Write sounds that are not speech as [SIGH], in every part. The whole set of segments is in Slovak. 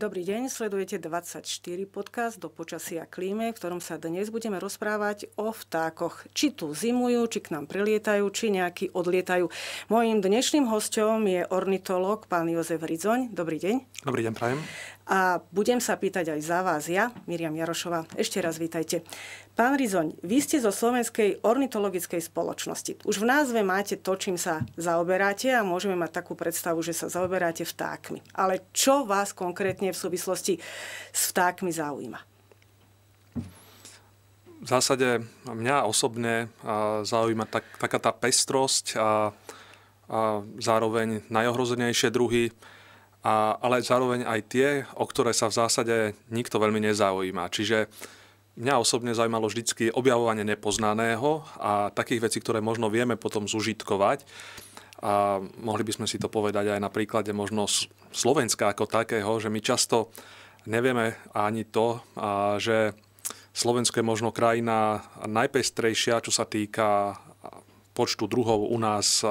Dobrý deň, sledujete 24 podcast do počasia klíme, v ktorom sa dnes budeme rozprávať o vtákoch. Či tu zimujú, či k nám prilietajú, či nejaký odlietajú. Mojím dnešným hostom je ornitolog pán Jozef Ridzoň. Dobrý deň. Dobrý deň, prajem a budem sa pýtať aj za vás ja, Miriam Jarošová. Ešte raz vítajte. Pán Rizoň, vy ste zo Slovenskej ornitologickej spoločnosti. Už v názve máte to, čím sa zaoberáte a môžeme mať takú predstavu, že sa zaoberáte vtákmi. Ale čo vás konkrétne v súvislosti s vtákmi zaujíma? V zásade mňa osobne zaujíma tak, taká tá pestrosť a, a zároveň najohrozenejšie druhy a, ale zároveň aj tie, o ktoré sa v zásade nikto veľmi nezaujíma. Čiže mňa osobne zaujímalo vždy objavovanie nepoznaného a takých vecí, ktoré možno vieme potom zužitkovať. A mohli by sme si to povedať aj na príklade možno Slovenska ako takého, že my často nevieme ani to, že Slovensko je možno krajina najpestrejšia, čo sa týka počtu druhov u nás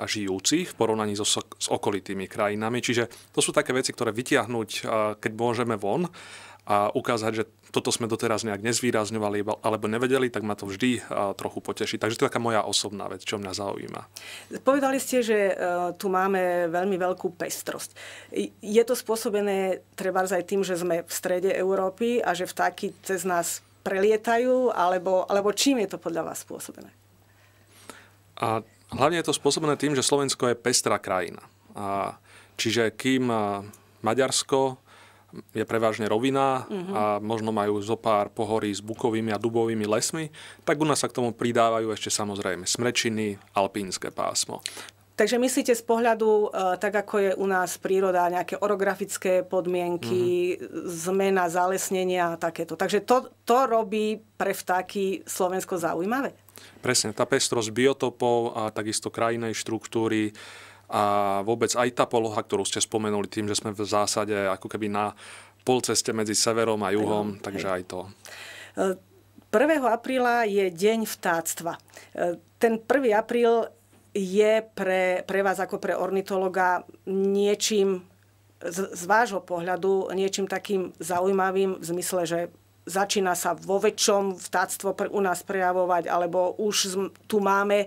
a žijúcich v porovnaní so, s okolitými krajinami. Čiže to sú také veci, ktoré vytiahnuť, keď môžeme von a ukázať, že toto sme doteraz nejak nezvýrazňovali alebo nevedeli, tak ma to vždy trochu poteší. Takže to je taká moja osobná vec, čo mňa zaujíma. Povedali ste, že e, tu máme veľmi veľkú pestrosť. Je to spôsobené treba aj tým, že sme v strede Európy a že vtáky cez nás prelietajú, alebo, alebo čím je to podľa vás spôsobené? A Hlavne je to spôsobené tým, že Slovensko je pestrá krajina. A čiže kým Maďarsko je prevažne rovina mm-hmm. a možno majú zo pár pohorí s bukovými a dubovými lesmi, tak u nás sa k tomu pridávajú ešte samozrejme smrečiny, alpínske pásmo. Takže myslíte z pohľadu, e, tak ako je u nás príroda, nejaké orografické podmienky, mm-hmm. zmena, zalesnenia a takéto. Takže to, to robí pre vtáky Slovensko zaujímavé? Presne, tá pestrosť biotopov a takisto krajinej štruktúry a vôbec aj tá poloha, ktorú ste spomenuli tým, že sme v zásade ako keby na polceste medzi severom a juhom, no, takže aj to. 1. E, apríla je deň vtáctva. E, ten 1. apríl je pre, pre vás ako pre ornitologa niečím z, z vášho pohľadu niečím takým zaujímavým v zmysle, že začína sa vo väčšom vtáctvo u nás prejavovať, alebo už tu máme e,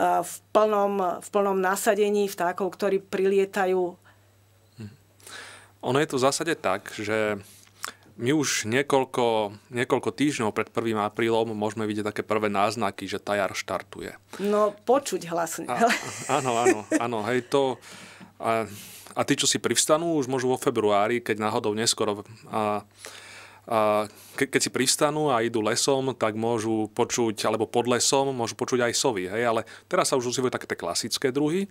v plnom, v plnom nasadení vtákov, ktorí prilietajú. Ono je to v zásade tak, že my už niekoľko, niekoľko týždňov pred 1. aprílom môžeme vidieť také prvé náznaky, že tá jar štartuje. No, počuť hlasne. A, áno, áno, áno, hej, to... A, a tí, čo si privstanú, už môžu vo februári, keď náhodou neskoro... A, ke, keď si pristanú a idú lesom, tak môžu počuť, alebo pod lesom, môžu počuť aj sovy. Hej? Ale teraz sa už ozývajú také tie klasické druhy.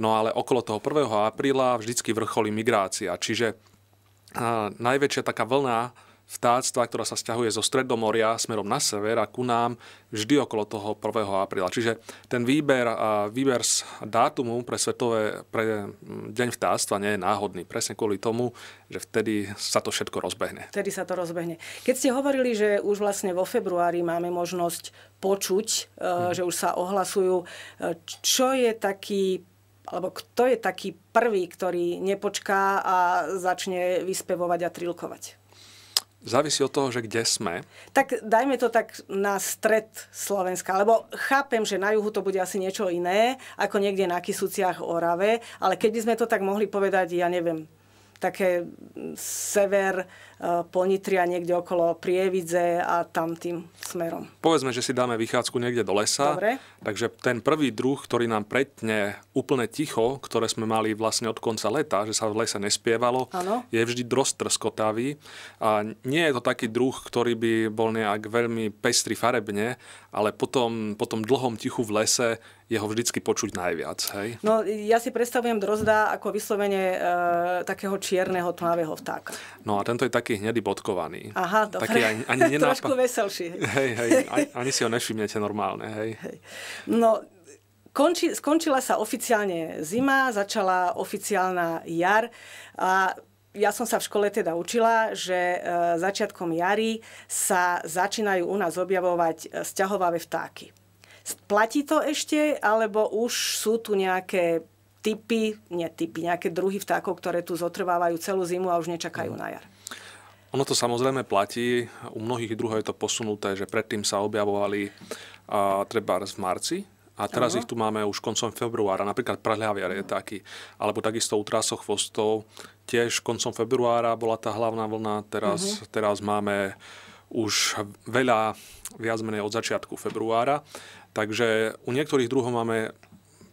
No ale okolo toho 1. apríla vždycky vrcholí migrácia. Čiže najväčšia taká vlna vtáctva, ktorá sa stiahuje zo Stredomoria smerom na sever a ku nám vždy okolo toho 1. apríla. Čiže ten výber, výber z dátumu pre svetové, pre deň vtáctva nie je náhodný. Presne kvôli tomu, že vtedy sa to všetko rozbehne. Vtedy sa to rozbehne. Keď ste hovorili, že už vlastne vo februári máme možnosť počuť, hmm. že už sa ohlasujú, e, čo je taký alebo kto je taký prvý, ktorý nepočká a začne vyspevovať a trilkovať? Závisí od toho, že kde sme. Tak dajme to tak na stred Slovenska, lebo chápem, že na juhu to bude asi niečo iné, ako niekde na Kisuciach, Orave, ale keď by sme to tak mohli povedať, ja neviem, také mm, sever e, Ponitria, niekde okolo Prievidze a tam tým smerom. Povedzme, že si dáme vychádzku niekde do lesa. Dobre. Takže ten prvý druh, ktorý nám pretne úplne ticho, ktoré sme mali vlastne od konca leta, že sa v lese nespievalo, ano. je vždy trskotavý. A nie je to taký druh, ktorý by bol nejak veľmi pestri farebne, ale potom, potom dlhom tichu v lese je ho vždycky počuť najviac. Hej? No ja si predstavujem drozda ako vyslovene e, takého čierneho tmavého vtáka. No a tento je taký hnedý bodkovaný. Aha, dobre. Taký ani, ani [LAUGHS] nenápa... Trošku veselší. Hej, hej, ani, ani si ho nevšimnete normálne. Hej. hej. No Konči, skončila sa oficiálne zima, začala oficiálna jar a ja som sa v škole teda učila, že e, začiatkom jary sa začínajú u nás objavovať e, sťahovavé vtáky. Platí to ešte, alebo už sú tu nejaké typy, nie typy, nejaké druhy vtákov, ktoré tu zotrvávajú celú zimu a už nečakajú mhm. na jar? Ono to samozrejme platí. U mnohých druhov je to posunuté, že predtým sa objavovali a, treba v marci, a teraz Aha. ich tu máme už koncom februára, napríklad prahľavia mhm. taký. alebo takisto u chvostov. Tiež koncom februára bola tá hlavná vlna, teraz, uh-huh. teraz máme už veľa viac menej od začiatku februára. Takže u niektorých druhov máme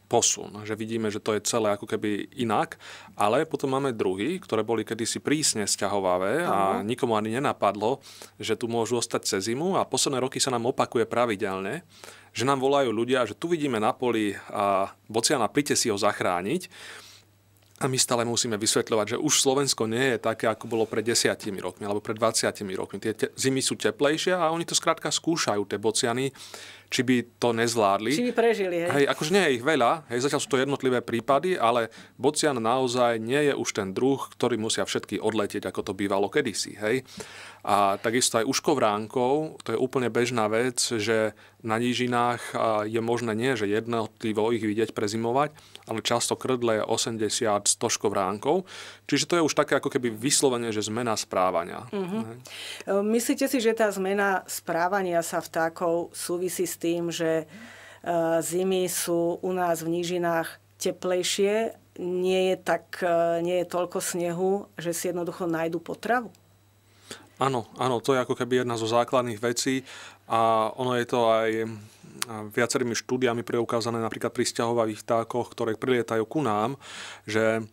posun, že vidíme, že to je celé ako keby inak, ale potom máme druhy, ktoré boli kedysi prísne sťahovavé a nikomu ani nenapadlo, že tu môžu ostať cez zimu a posledné roky sa nám opakuje pravidelne, že nám volajú ľudia, že tu vidíme na poli a bociana, príďte si ho zachrániť a my stále musíme vysvetľovať, že už Slovensko nie je také, ako bolo pred desiatimi rokmi alebo pred 20 rokmi. Tie zimy sú teplejšie a oni to skrátka skúšajú, tie bociany či by to nezvládli. Či by prežili, hej. hej akože nie je ich veľa, hej, zatiaľ sú to jednotlivé prípady, ale bocian naozaj nie je už ten druh, ktorý musia všetky odletieť, ako to bývalo kedysi, hej. A takisto aj uškovránkov, to je úplne bežná vec, že na nížinách je možné nie, že jednotlivo ich vidieť prezimovať, ale často krdle je 80-100 škovránkov. Čiže to je už také ako keby vyslovene, že zmena správania. Uh-huh. Myslíte si, že tá zmena správania sa vtákov súvisí s s tým, že e, zimy sú u nás v nížinách teplejšie, nie je, tak, e, nie je toľko snehu, že si jednoducho nájdu potravu? Áno, áno, to je ako keby jedna zo základných vecí a ono je to aj e, viacerými štúdiami preukázané napríklad pri stiahovavých vtákoch, ktoré prilietajú ku nám, že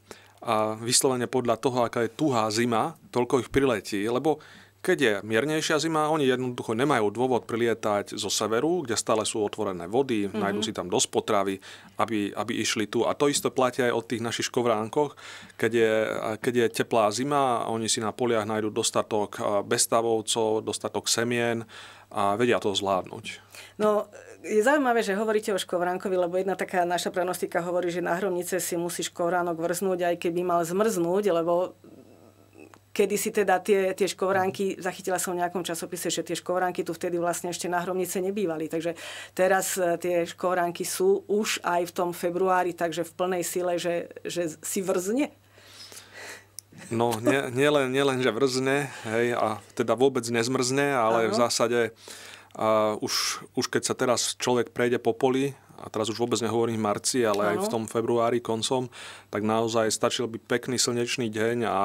a vyslovene podľa toho, aká je tuhá zima, toľko ich priletí. Lebo keď je miernejšia zima, oni jednoducho nemajú dôvod prilietať zo severu, kde stále sú otvorené vody, mm-hmm. nájdú si tam dosť potravy, aby, aby išli tu. A to isto platia aj o tých našich škovránkoch, keď je, keď je teplá zima, oni si na poliach nájdú dostatok bestavovcov, dostatok semien a vedia to zvládnuť. No, je zaujímavé, že hovoríte o škovránkovi, lebo jedna taká naša pranostika hovorí, že na hromnice si musí škovránok vrznúť, aj keby mal zmrznúť, lebo kedy si teda tie, tie škovránky, zachytila som v nejakom časopise, že tie škovránky tu vtedy vlastne ešte na hromnice nebývali. Takže teraz e, tie škovránky sú už aj v tom februári, takže v plnej sile, že, že si vrzne. No, nielen, nie, nie, len, že vrzne, hej, a teda vôbec nezmrzne, ale ano. v zásade a už, už keď sa teraz človek prejde po poli a teraz už vôbec nehovorím v marci, ale ano. aj v tom februári koncom, tak naozaj stačil by pekný slnečný deň a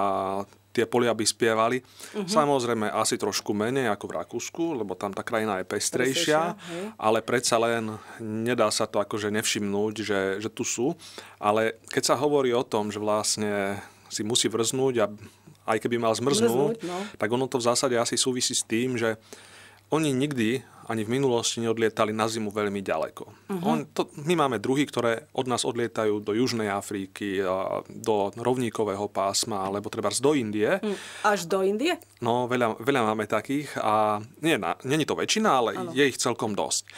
tie polia by spievali. Uh-huh. Samozrejme, asi trošku menej ako v Rakúsku, lebo tam tá krajina je pestrejšia, pestrejšia ale predsa len nedá sa to akože nevšimnúť, že, že tu sú. Ale keď sa hovorí o tom, že vlastne si musí vrznúť a aj keby mal zmrznúť, zmrznúť no. tak ono to v zásade asi súvisí s tým, že oni nikdy ani v minulosti neodlietali na zimu veľmi ďaleko. Uh-huh. On, to, my máme druhy, ktoré od nás odlietajú do Južnej Afriky, do rovníkového pásma, alebo treba do Indie. Mm, až do Indie? No, veľa, veľa máme takých a nie, na, nie je to väčšina, ale ano. je ich celkom dosť.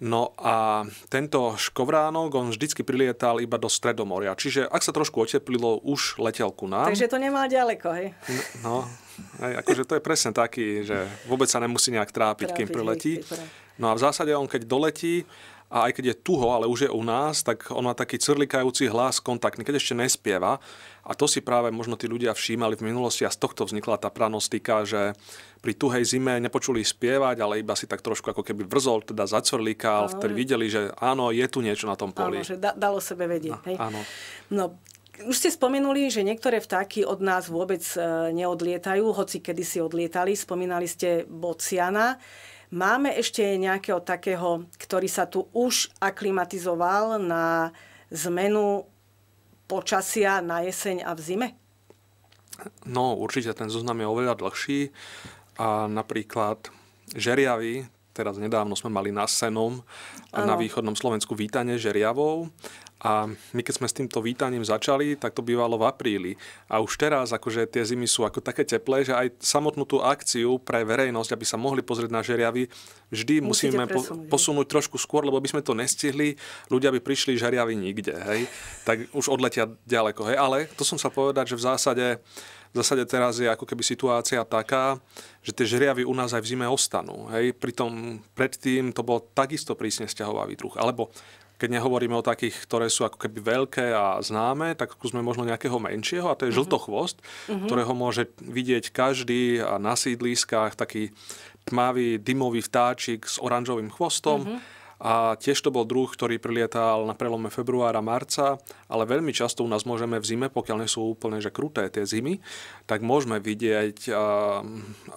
No a tento škovránok, on vždycky prilietal iba do Stredomoria. Čiže ak sa trošku oteplilo, už letel ku nám. Takže to nemá ďaleko, hej? No, hej, akože to je presne taký, že vôbec sa nemusí nejak trápiť, trápiť kým priletí. No a v zásade on, keď doletí, a aj keď je tuho, ale už je u nás, tak on má taký crlikajúci hlas kontaktný, keď ešte nespieva. A to si práve možno tí ľudia všímali v minulosti a z tohto vznikla tá pranostika, že pri tuhej zime nepočuli spievať, ale iba si tak trošku ako keby vrzol, teda zacrlikal, áno, vtedy videli, že áno, je tu niečo na tom poli. Áno, že da, dalo sebe vedieť. No, hej. Áno. No, už ste spomenuli, že niektoré vtáky od nás vôbec e, neodlietajú, hoci kedy si odlietali. Spomínali ste bociana. Máme ešte nejakého takého, ktorý sa tu už aklimatizoval na zmenu počasia na jeseň a v zime? No, určite ten zoznam je oveľa dlhší. A napríklad žeriavy, teraz nedávno sme mali na Senom ano. na východnom Slovensku vítanie žeriavov a my keď sme s týmto vítaním začali, tak to bývalo v apríli. A už teraz akože tie zimy sú ako také teplé, že aj samotnú tú akciu pre verejnosť, aby sa mohli pozrieť na žeriavy, vždy Musíte musíme presunúť, posunúť hej. trošku skôr, lebo by sme to nestihli, ľudia by prišli žeriavy nikde, hej. Tak už odletia ďaleko, hej. Ale to som sa povedať, že v zásade v zásade teraz je ako keby situácia taká, že tie žeriavy u nás aj v zime ostanú. Hej? Pritom predtým to bol takisto prísne stiahovavý druh. Alebo keď nehovoríme o takých, ktoré sú ako keby veľké a známe, tak skúsme možno nejakého menšieho a to je mhm. žltochvost, mm-hmm. ktorého môže vidieť každý a na sídliskách taký tmavý dymový vtáčik s oranžovým chvostom. Mm-hmm. A tiež to bol druh, ktorý prilietal na prelome februára, marca, ale veľmi často u nás môžeme v zime, pokiaľ nie sú úplne že kruté tie zimy, tak môžeme vidieť a,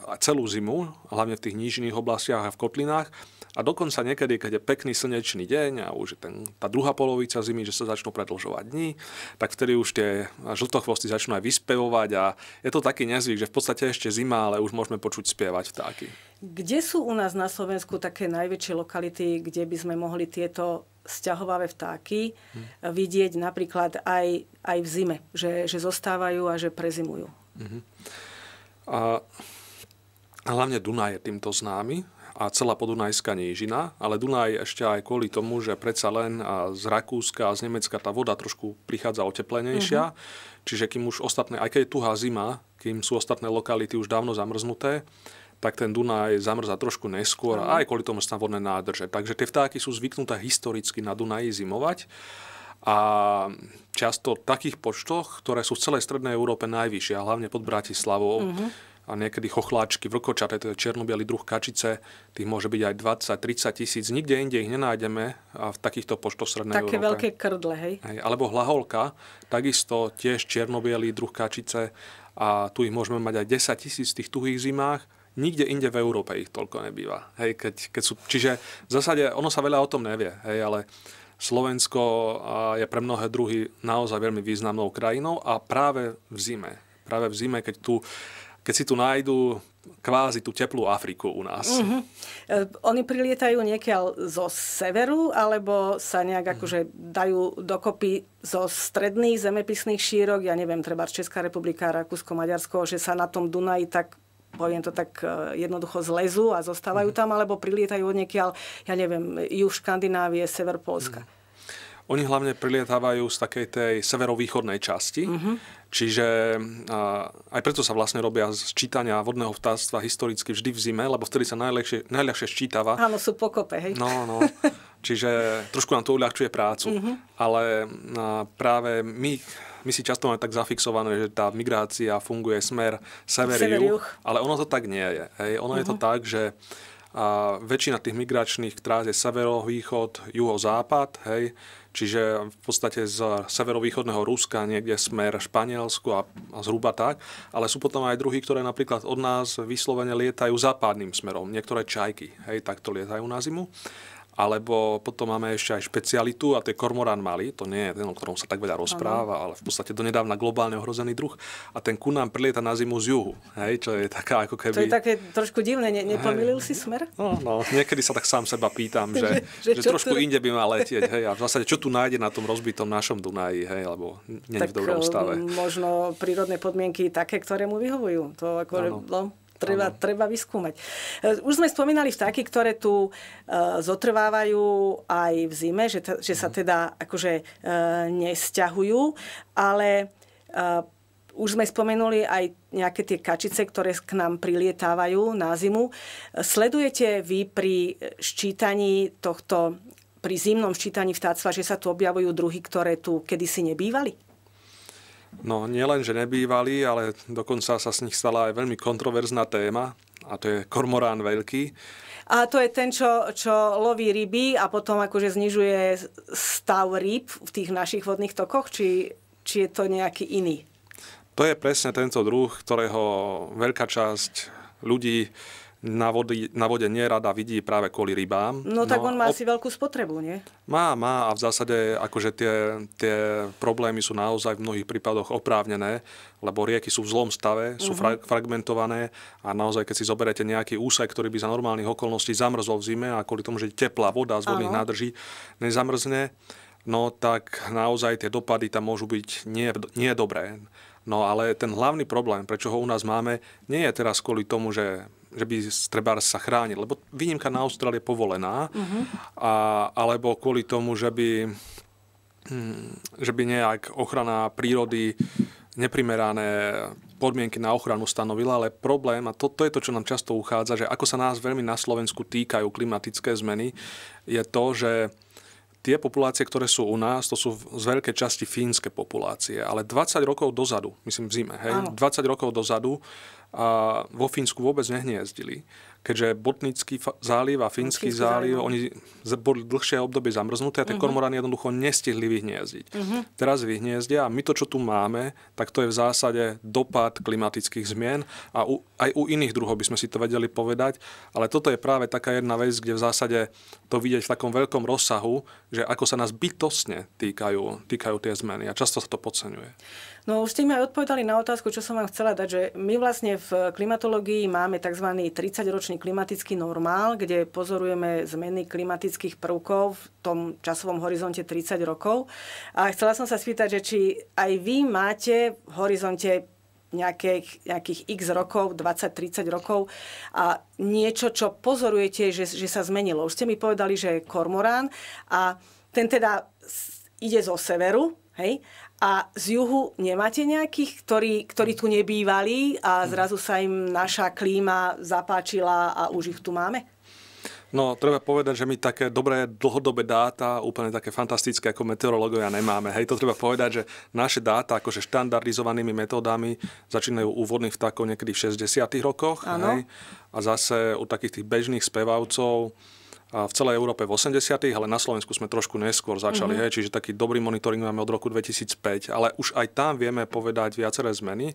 a celú zimu, hlavne v tých nížných oblastiach a v kotlinách, a dokonca niekedy, keď je pekný slnečný deň a už je ten, tá druhá polovica zimy, že sa začnú predlžovať dní, tak vtedy už tie žltochvosty začnú aj vyspevovať a je to taký nezvyk, že v podstate ešte zima, ale už môžeme počuť spievať vtáky. Kde sú u nás na Slovensku také najväčšie lokality, kde by sme mohli tieto sťahovavé vtáky hm. vidieť napríklad aj, aj v zime, že, že zostávajú a že prezimujú? Mhm. A hlavne Dunaj je týmto známy, a celá podunajská nížina, ale Dunaj ešte aj kvôli tomu, že predsa len z Rakúska a z Nemecka tá voda trošku prichádza oteplenejšia, mm-hmm. čiže kým už ostatné, aj keď je tuhá zima, kým sú ostatné lokality už dávno zamrznuté, tak ten Dunaj zamrza trošku neskôr, mm. aj kvôli tomu sú tam vodné nádrže. Takže tie vtáky sú zvyknuté historicky na Dunaji zimovať a často v takých počtoch, ktoré sú v celej Strednej Európe najvyššie, a hlavne pod Bratislavou. Mm-hmm a niekedy chochláčky, vlkočaté, to je černo druh kačice, tých môže byť aj 20-30 tisíc, nikde inde ich nenájdeme a v takýchto počtoch strednej Také Európe. veľké krdle, hej? hej? Alebo hlaholka, takisto tiež černo druh kačice a tu ich môžeme mať aj 10 tisíc v tých tuhých zimách, nikde inde v Európe ich toľko nebýva. Hej, keď, keď sú, čiže v zásade ono sa veľa o tom nevie, hej, ale Slovensko je pre mnohé druhy naozaj veľmi významnou krajinou a práve v zime. Práve v zime, keď tu keď si tu nájdu kvázi tú teplú Afriku u nás. Uh-huh. Oni prilietajú niekiaľ zo severu, alebo sa nejak uh-huh. akože dajú dokopy zo stredných zemepisných šírok, ja neviem, treba Česká republika, Rakúsko, Maďarsko, že sa na tom Dunaji tak poviem to tak e, jednoducho zlezu a zostávajú mm. tam, alebo prilietajú od niekiaľ, ja neviem, juž Škandinávie, sever Polska. Mm. Oni hlavne prilietávajú z takej tej severovýchodnej časti, mm-hmm. čiže a, aj preto sa vlastne robia sčítania vodného vtáctva historicky vždy v zime, lebo vtedy sa najľahšie, najľahšie ščítava. Áno, sú pokope, hej. No, no. Čiže trošku nám to uľahčuje prácu. Mm-hmm. Ale a, práve my my si často máme tak zafixované, že tá migrácia funguje smer sever-juh, ale ono to tak nie je. Hej. Ono uh-huh. je to mhm. tak, že a väčšina tých migračných trás je severo-východ, juho-západ, hej, čiže v podstate z severovýchodného Ruska, niekde smer Španielsku a, a zhruba tak, ale sú potom aj druhy, ktoré napríklad od nás vyslovene lietajú západným smerom, niektoré čajky, hej, takto lietajú na zimu. Alebo potom máme ešte aj špecialitu a to je kormorán malý, to nie je ten, o ktorom sa tak veľa rozpráva, ale v podstate donedávna globálne ohrozený druh a ten ku nám prilieta na zimu z juhu, hej, čo je taká ako keby... To je také trošku divné, ne, nepomýlil si smer? No, no, niekedy sa tak sám seba pýtam, že, [LAUGHS] že, že, že trošku tu... inde by mal letieť, hej, a v zásade čo tu nájde na tom rozbitom našom Dunaji, hej, alebo nie v dobrom stave. možno prírodné podmienky také, ktoré mu vyhovujú, to ako... Ano. No treba, treba vyskúmať. E, už sme spomínali vtáky, ktoré tu e, zotrvávajú aj v zime, že, ta, že sa mhm. teda akože e, nesťahujú, ale e, už sme spomenuli aj nejaké tie kačice, ktoré k nám prilietávajú na zimu. Sledujete vy pri ščítaní tohto, pri zimnom ščítaní vtáctva, že sa tu objavujú druhy, ktoré tu kedysi nebývali? No nielen, že nebývali, ale dokonca sa s nich stala aj veľmi kontroverzná téma a to je kormorán veľký. A to je ten, čo, čo loví ryby a potom akože znižuje stav rýb v tých našich vodných tokoch, či, či je to nejaký iný? To je presne tento druh, ktorého veľká časť ľudí na, vody, na vode nerada vidí práve kvôli rybám. No tak no, on má ob... asi veľkú spotrebu, nie? Má, má a v zásade akože tie, tie problémy sú naozaj v mnohých prípadoch oprávnené, lebo rieky sú v zlom stave, sú mm-hmm. fragmentované a naozaj keď si zoberete nejaký úsek, ktorý by za normálnych okolností zamrzol v zime a kvôli tomu, že teplá voda z vodných nádrží nezamrzne, no tak naozaj tie dopady tam môžu byť nie, nie dobré. No ale ten hlavný problém, prečo ho u nás máme, nie je teraz kvôli tomu, že že by strebár sa chránil, lebo výnimka na Austrál je povolená, uh-huh. a, alebo kvôli tomu, že by, hm, že by nejak ochrana prírody neprimerané podmienky na ochranu stanovila, ale problém, a toto to je to, čo nám často uchádza, že ako sa nás veľmi na Slovensku týkajú klimatické zmeny, je to, že tie populácie, ktoré sú u nás, to sú z veľkej časti fínske populácie, ale 20 rokov dozadu, myslím v zime, hej, Áno. 20 rokov dozadu a vo Fínsku vôbec nehniezdili, keďže Botnický záliv a Fínsky záliv, záliv, no. oni boli dlhšie obdobie zamrznuté a tie uh-huh. kormorány jednoducho nestihli vyhniezdiť. Uh-huh. Teraz vyhniezdia a my to, čo tu máme, tak to je v zásade dopad klimatických zmien a u, aj u iných druhov by sme si to vedeli povedať, ale toto je práve taká jedna vec, kde v zásade to vidieť v takom veľkom rozsahu, že ako sa nás bytostne týkajú, týkajú tie zmeny a často sa to podceňuje. No už ste mi aj odpovedali na otázku, čo som vám chcela dať, že my vlastne v klimatológii máme tzv. 30-ročný klimatický normál, kde pozorujeme zmeny klimatických prvkov v tom časovom horizonte 30 rokov. A chcela som sa spýtať, že či aj vy máte v horizonte nejakých, nejakých x rokov, 20-30 rokov a niečo, čo pozorujete, že, že sa zmenilo. Už ste mi povedali, že je kormorán a ten teda ide zo severu, Hej? A z juhu nemáte nejakých, ktorí, ktorí tu nebývali a hmm. zrazu sa im naša klíma zapáčila a už ich tu máme? No, treba povedať, že my také dobré dlhodobé dáta, úplne také fantastické ako meteorológovia nemáme. Hej, to treba povedať, že naše dáta akože štandardizovanými metódami začínajú u vodných vtákov niekedy v 60 rokoch. Hej, a zase u takých tých bežných spevavcov v celej Európe v 80., ale na Slovensku sme trošku neskôr začali. Mm-hmm. Hej, čiže taký dobrý monitoring máme od roku 2005, ale už aj tam vieme povedať viaceré zmeny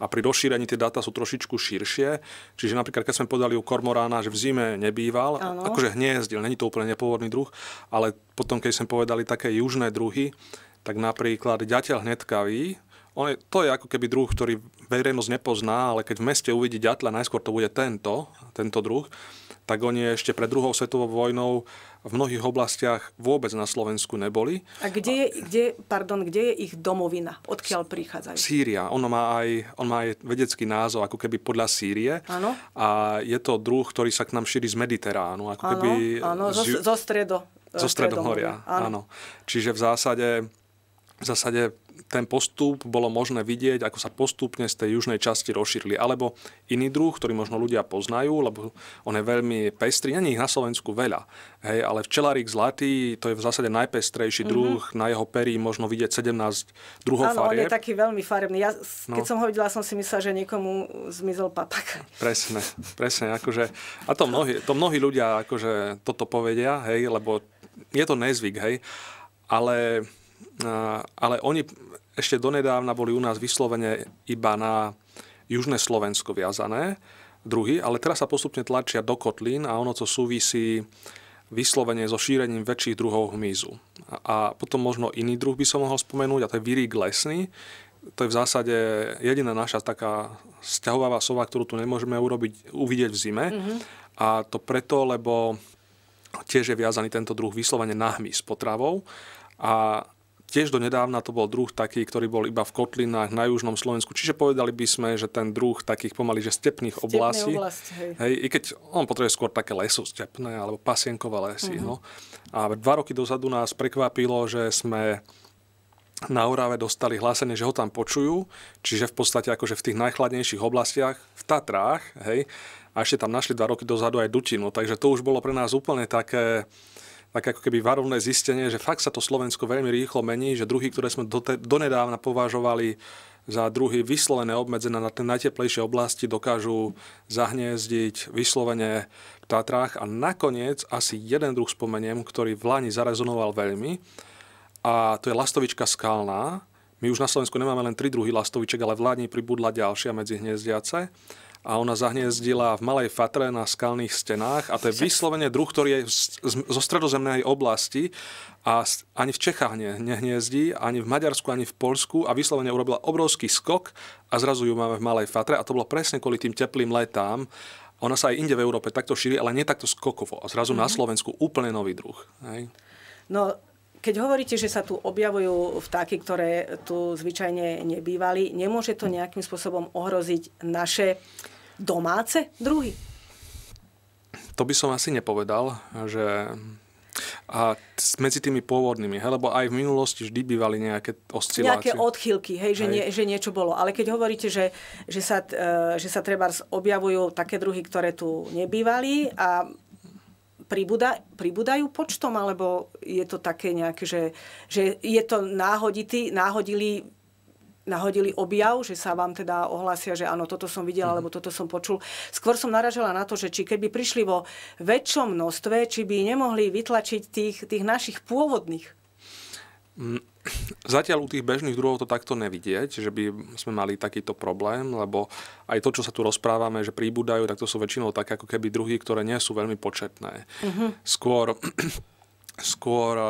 a pri rozšírení tie dáta sú trošičku širšie. Čiže napríklad, keď sme podali u kormorána, že v zime nebýval, ano. akože hniezdil, není to úplne nepôvodný druh, ale potom, keď sme povedali také južné druhy, tak napríklad ďateľ hnetkavý, on je, to je ako keby druh, ktorý verejnosť nepozná, ale keď v meste uvidí ďatla, najskôr to bude tento, tento druh tak oni ešte pred druhou svetovou vojnou v mnohých oblastiach vôbec na Slovensku neboli. A kde je, kde, pardon, kde je ich domovina? Odkiaľ prichádzajú? Sýria. Ono má aj, on má aj vedecký názov, ako keby podľa Sýrie. Áno. A je to druh, ktorý sa k nám šíri z Mediteránu. Ako áno, keby áno, z, e, zo, zo stredo. Zo e, stredomoria, áno. áno. Čiže v zásade, v zásade ten postup bolo možné vidieť, ako sa postupne z tej južnej časti rozšírili. Alebo iný druh, ktorý možno ľudia poznajú, lebo on je veľmi pestrý, není ich na Slovensku veľa, hej, ale včelarík zlatý, to je v zásade najpestrejší mm-hmm. druh, na jeho perí možno vidieť 17 druhov Áno, farieb. on je taký veľmi farebný. Ja, no. keď no. som ho videla, som si myslela, že niekomu zmizol papak. Presne, presne. Akože, a to mnohí, to mnohí ľudia akože toto povedia, hej, lebo je to nezvyk, hej, ale ale oni ešte donedávna boli u nás vyslovene iba na južné Slovensko viazané druhy, ale teraz sa postupne tlačia do kotlín a ono to súvisí vyslovene so šírením väčších druhov hmyzu. A potom možno iný druh by som mohol spomenúť, a to je virík lesný. To je v zásade jediná naša taká sťahová sova, ktorú tu nemôžeme urobiť, uvidieť v zime. Mm-hmm. A to preto, lebo tiež je viazaný tento druh vyslovene na hmyz potravou. A Tiež do nedávna to bol druh taký, ktorý bol iba v kotlinách na južnom Slovensku. Čiže povedali by sme, že ten druh takých pomaly, že stepných oblastí. Oblast, hej. hej. I keď on potrebuje skôr také stepné alebo pasienkové lesy. Mm-hmm. No. A dva roky dozadu nás prekvapilo, že sme na Orave dostali hlásenie, že ho tam počujú, čiže v podstate akože v tých najchladnejších oblastiach, v Tatrách, hej, a ešte tam našli dva roky dozadu aj dutinu, no, takže to už bolo pre nás úplne také, tak ako keby varovné zistenie, že fakt sa to Slovensko veľmi rýchlo mení, že druhy, ktoré sme donedávna považovali za druhy vyslovené obmedzené na tie najteplejšie oblasti, dokážu zahniezdiť vyslovene v Tatrách. A nakoniec asi jeden druh spomeniem, ktorý v Lani zarezonoval veľmi, a to je lastovička skalná. My už na Slovensku nemáme len tri druhy lastoviček, ale v Lani pribudla ďalšia medzi hniezdiace a ona zahniezdila v malej fatre na skalných stenách a to je vyslovene druh, ktorý je zo stredozemnej oblasti a ani v Čechách ne, nehniezdí, ani v Maďarsku, ani v Polsku a vyslovene urobila obrovský skok a zrazu ju máme v malej fatre a to bolo presne kvôli tým teplým letám ona sa aj inde v Európe takto šíri, ale nie takto skokovo. A zrazu mm-hmm. na mhm. Slovensku úplne nový druh. Hej? No, keď hovoríte, že sa tu objavujú vtáky, ktoré tu zvyčajne nebývali, nemôže to nejakým spôsobom ohroziť naše domáce druhy? To by som asi nepovedal, že a medzi tými pôvodnými, he, lebo aj v minulosti vždy bývali nejaké oscilácie. Nejaké odchylky, hej, že, hej. Nie, že niečo bolo. Ale keď hovoríte, že, že sa, e, že sa treba objavujú také druhy, ktoré tu nebývali a pribúda, pribúdajú počtom, alebo je to také nejaké, že, že je to náhoditý, náhodili nahodili objav, že sa vám teda ohlásia, že áno, toto som videl mhm. alebo toto som počul. Skôr som naražala na to, že či keby prišli vo väčšom množstve, či by nemohli vytlačiť tých, tých našich pôvodných. Mm, Zatiaľ u tých bežných druhov to takto nevidieť, že by sme mali takýto problém, lebo aj to, čo sa tu rozprávame, že príbudajú, tak to sú väčšinou také ako keby druhy, ktoré nie sú veľmi početné. Uh-huh. Skôr [CLEARS THROAT] skôr, eh,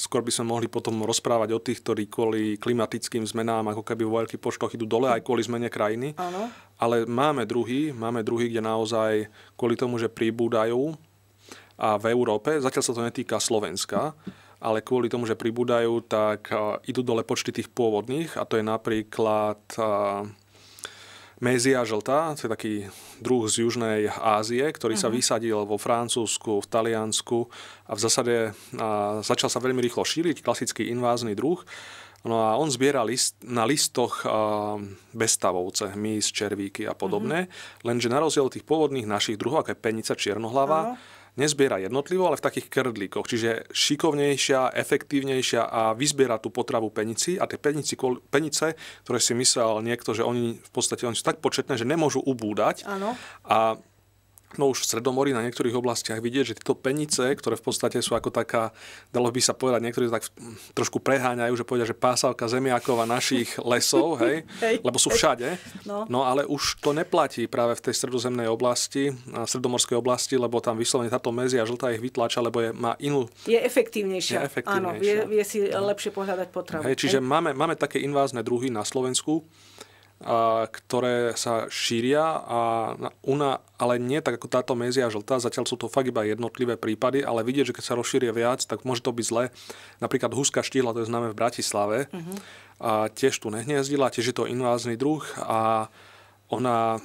skôr by sme mohli potom rozprávať o tých, ktorí kvôli klimatickým zmenám ako keby vo veľkých počtoch idú dole aj kvôli zmene krajiny. Áno. Ale máme druhy, máme druhy, kde naozaj kvôli tomu, že príbudajú a v Európe, zatiaľ sa to netýka Slovenska, ale kvôli tomu, že pribúdajú, tak idú dole počty tých pôvodných a to je napríklad Mézia žltá, to je taký druh z Južnej Ázie, ktorý uh-huh. sa mhm. vysadil vo Francúzsku, v Taliansku a v zásade začal sa veľmi rýchlo šíriť, klasický invázny druh. No a on zbiera list, na listoch uh, bestavovce, mys, červíky a podobné, uh-huh. Mhm. lenže na rozdiel tých pôvodných našich druhov, ako je penica čiernohlava, uh-huh nezbiera jednotlivo, ale v takých krdlíkoch. Čiže šikovnejšia, efektívnejšia a vyzbiera tú potravu penici a tie penici, penice, ktoré si myslel niekto, že oni v podstate oni sú tak početné, že nemôžu ubúdať. Áno. A no už v Sredomorí na niektorých oblastiach vidieť, že tieto penice, ktoré v podstate sú ako taká, dalo by sa povedať, niektorí tak trošku preháňajú, že povedia, že pásavka zemiakov a našich [LAUGHS] lesov, hej, hej lebo sú všade. No. no ale už to neplatí práve v tej stredozemnej oblasti, stredomorskej oblasti, lebo tam vyslovene táto mezia žltá ich vytlača, lebo je, má inú... Je efektívnejšia. Je efektívnejšia. Áno, vie, vie si no. lepšie pohľadať potravu. Hej, čiže hej. Máme, máme také invázne druhy na Slovensku, ktoré sa šíria, a una, ale nie tak ako táto mézia žltá, zatiaľ sú to fakt iba jednotlivé prípady, ale vidieť, že keď sa rozšíria viac, tak môže to byť zle. Napríklad huska štíhla, to je známe v Bratislave, mm-hmm. a tiež tu nehniezdila, tiež je to invázny druh a ona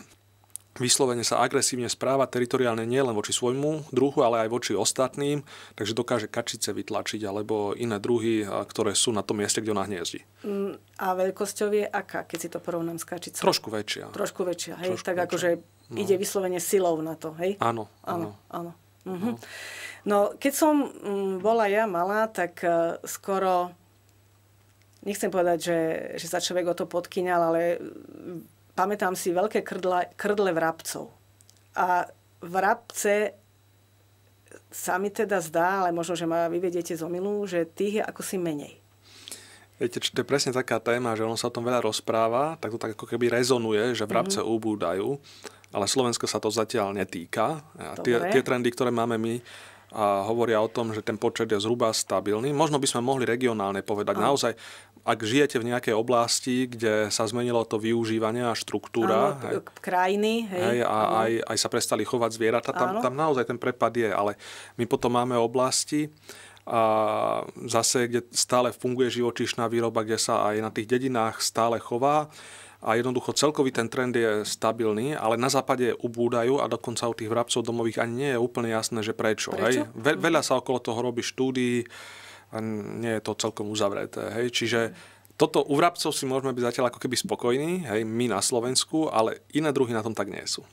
vyslovene sa agresívne správa teritoriálne nielen voči svojmu druhu, ale aj voči ostatným, takže dokáže kačice vytlačiť alebo iné druhy, ktoré sú na tom mieste, kde ona hniezdi. Mm, a veľkosťou je aká, keď si to porovnám s kačicou? Trošku väčšia. Trošku väčšia, hej? Trošku tak akože no. ide vyslovene silou na to, hej? Áno, áno. áno. Mhm. No. no, keď som mm, bola ja malá, tak e, skoro nechcem povedať, že, že sa človek o to podkyňal, ale pamätám si veľké krdla, krdle vrabcov. A vrabce sa mi teda zdá, ale možno, že ma vyvediete z omilu, že tých je ako si menej. Viete, to je presne taká téma, že ono sa o tom veľa rozpráva, tak to tak ako keby rezonuje, že mhm. vrabce mm-hmm. ubúdajú, ale Slovensko sa to zatiaľ netýka. A tie, tie trendy, ktoré máme my, a hovoria o tom, že ten počet je zhruba stabilný. Možno by sme mohli regionálne povedať. Aj. Naozaj, ak žijete v nejakej oblasti, kde sa zmenilo to využívanie a štruktúra. Áno, hej, krajiny. Hej, hej, a aj, aj sa prestali chovať zvieratá, tam, tam naozaj ten prepad je. Ale my potom máme oblasti, a zase, kde stále funguje živočíšna výroba, kde sa aj na tých dedinách stále chová a jednoducho celkový ten trend je stabilný, ale na západe ubúdajú a dokonca u tých vrabcov domových ani nie je úplne jasné, že prečo. prečo? Hej? Ve- mhm. veľa sa okolo toho robí štúdií a nie je to celkom uzavreté. Hej? Čiže toto u vrabcov si môžeme byť zatiaľ ako keby spokojní, hej, my na Slovensku, ale iné druhy na tom tak nie sú.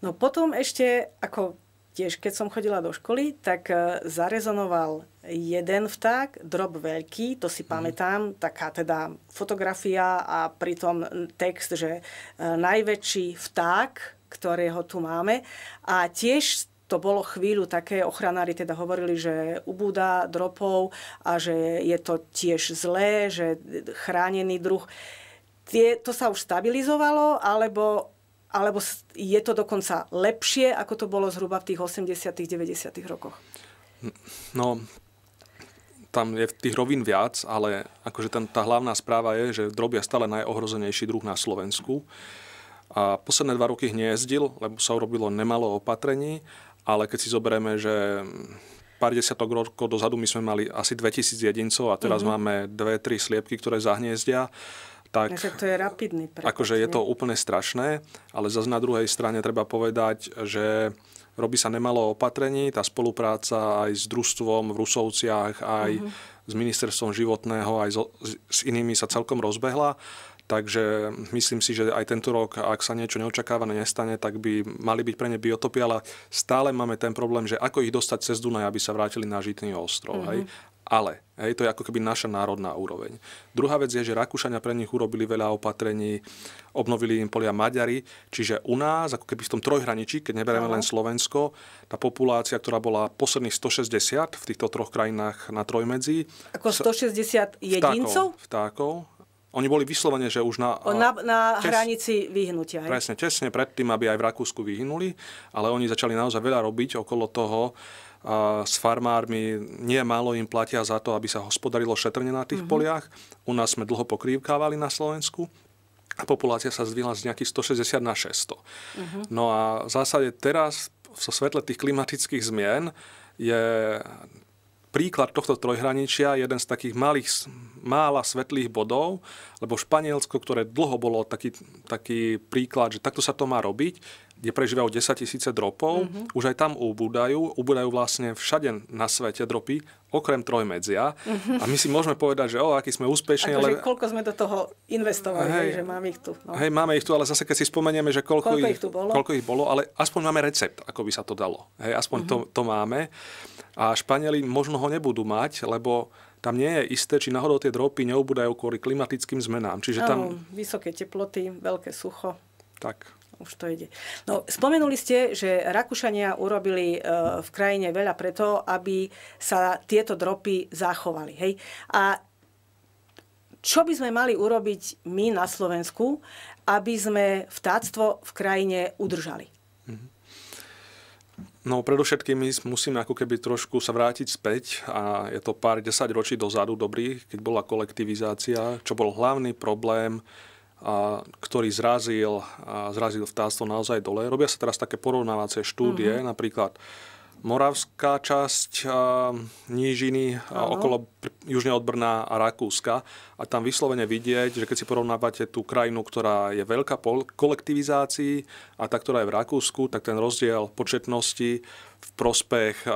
No potom ešte, ako Tiež keď som chodila do školy, tak e, zarezonoval jeden vták, drob veľký, to si mm. pamätám, taká teda fotografia a pritom text, že e, najväčší vták, ktorého tu máme. A tiež to bolo chvíľu také, ochranári teda hovorili, že ubúda dropov a že je to tiež zlé, že e, chránený druh. Tie, to sa už stabilizovalo, alebo alebo je to dokonca lepšie, ako to bolo zhruba v tých 80 -tých, 90 -tých rokoch? No, tam je tých rovín viac, ale akože tam tá hlavná správa je, že drobia stále najohrozenejší druh na Slovensku. A posledné dva roky hniezdil, lebo sa urobilo nemalo opatrení, ale keď si zoberieme, že pár desiatok rokov dozadu my sme mali asi 2000 jedincov a teraz mm-hmm. máme dve, tri sliepky, ktoré zahniezdia tak to je rapidný prepad, akože je to úplne strašné, ale zase na druhej strane treba povedať, že robí sa nemalo opatrení, tá spolupráca aj s družstvom v Rusovciach, aj uh-huh. s ministerstvom životného, aj so, s inými sa celkom rozbehla. Takže myslím si, že aj tento rok, ak sa niečo neočakávané nestane, tak by mali byť pre ne biotopy, ale stále máme ten problém, že ako ich dostať cez Dunaj, aby sa vrátili na Žitný ostrov. Mm-hmm. Hej? Mhm ale Hej, to je ako keby naša národná úroveň. Druhá vec je, že Rakúšania pre nich urobili veľa opatrení, obnovili im polia Maďari, čiže u nás, ako keby v tom trojhraničí, keď neberieme no. len Slovensko, tá populácia, ktorá bola posledných 160 v týchto troch krajinách na trojmedzi. Ako 160 jedincov? Vtákov, vtákov oni boli vyslovene, že už na... Na, na tes... hranici vyhnutia. Hej? Presne, tesne predtým, aby aj v Rakúsku vyhnuli, ale oni začali naozaj veľa robiť okolo toho, a s farmármi nie málo im platia za to, aby sa hospodarilo šetrne na tých mm-hmm. poliach. U nás sme dlho pokrývkávali na Slovensku a populácia sa zdvihla z nejakých 160 na 600. Mm-hmm. No a v zásade teraz, v so svetle tých klimatických zmien, je príklad tohto trojhraničia, jeden z takých malých, mála svetlých bodov, lebo Španielsko, ktoré dlho bolo taký, taký príklad, že takto sa to má robiť, kde prežívajú 10 tisíce dropov, mm-hmm. už aj tam ubúdajú, ubúdajú vlastne všade na svete dropy, okrem trojmedzia. Mm-hmm. A my si môžeme povedať, že o, aký sme úspešní. Akože ale... koľko sme do toho investovali, hej, že máme ich tu. No. Hej, máme ich tu, ale zase keď si spomenieme, že koľko, koľko, ich, ich tu bolo? koľko ich bolo, ale aspoň máme recept, ako by sa to dalo. Hej, aspoň mm-hmm. to, mhm. to máme. A Španieli možno ho nebudú mať, lebo tam nie je isté, či náhodou tie dropy neubúdajú kvôli klimatickým zmenám. Čiže tam... Áno, vysoké teploty, veľké sucho. Tak už to ide. No, spomenuli ste, že Rakúšania urobili e, v krajine veľa preto, aby sa tieto dropy zachovali. Hej? A čo by sme mali urobiť my na Slovensku, aby sme vtáctvo v krajine udržali? Mhm. No predovšetkým my musíme ako keby trošku sa vrátiť späť a je to pár desať ročí dozadu dobrých, keď bola kolektivizácia, čo bol hlavný problém ktorý zrazil, zrazil vtáctvo naozaj dole. Robia sa teraz také porovnávacie štúdie, mm-hmm. napríklad moravská časť Nížiny a, okolo južne od Brna a Rakúska. A tam vyslovene vidieť, že keď si porovnávate tú krajinu, ktorá je veľká po kolektivizácii a tá, ktorá je v Rakúsku, tak ten rozdiel početnosti v prospech,